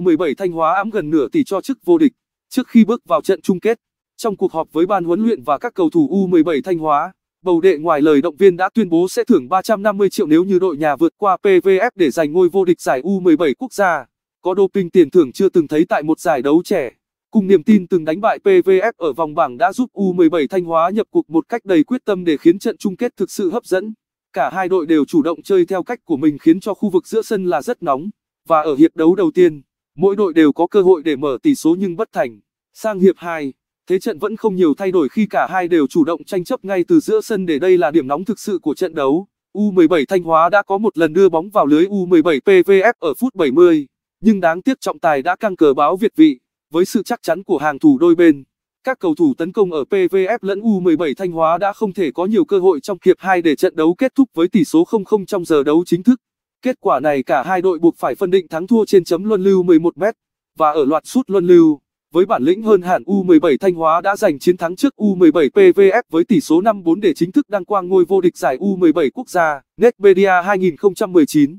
U17 Thanh Hóa ẵm gần nửa tỷ cho chức vô địch. Trước khi bước vào trận chung kết, trong cuộc họp với ban huấn luyện và các cầu thủ U17 Thanh Hóa, Bầu Đệ ngoài lời động viên đã tuyên bố sẽ thưởng 350 triệu nếu như đội nhà vượt qua PVF để giành ngôi vô địch giải U17 quốc gia. Có doping tiền thưởng chưa từng thấy tại một giải đấu trẻ. Cùng niềm tin từng đánh bại PVF ở vòng bảng đã giúp U17 Thanh Hóa nhập cuộc một cách đầy quyết tâm để khiến trận chung kết thực sự hấp dẫn. Cả hai đội đều chủ động chơi theo cách của mình khiến cho khu vực giữa sân là rất nóng. Và ở hiệp đấu đầu tiên, Mỗi đội đều có cơ hội để mở tỷ số nhưng bất thành. Sang hiệp 2, thế trận vẫn không nhiều thay đổi khi cả hai đều chủ động tranh chấp ngay từ giữa sân để đây là điểm nóng thực sự của trận đấu. U17 Thanh Hóa đã có một lần đưa bóng vào lưới U17 PVF ở phút 70, nhưng đáng tiếc trọng tài đã căng cờ báo Việt vị. Với sự chắc chắn của hàng thủ đôi bên, các cầu thủ tấn công ở PVF lẫn U17 Thanh Hóa đã không thể có nhiều cơ hội trong hiệp 2 để trận đấu kết thúc với tỷ số 0-0 trong giờ đấu chính thức. Kết quả này cả hai đội buộc phải phân định thắng thua trên chấm luân lưu 11m và ở loạt sút luân lưu. Với bản lĩnh hơn hẳn U17 Thanh Hóa đã giành chiến thắng trước U17 PVF với tỷ số 5-4 để chính thức đăng quang ngôi vô địch giải U17 quốc gia Netmedia 2019.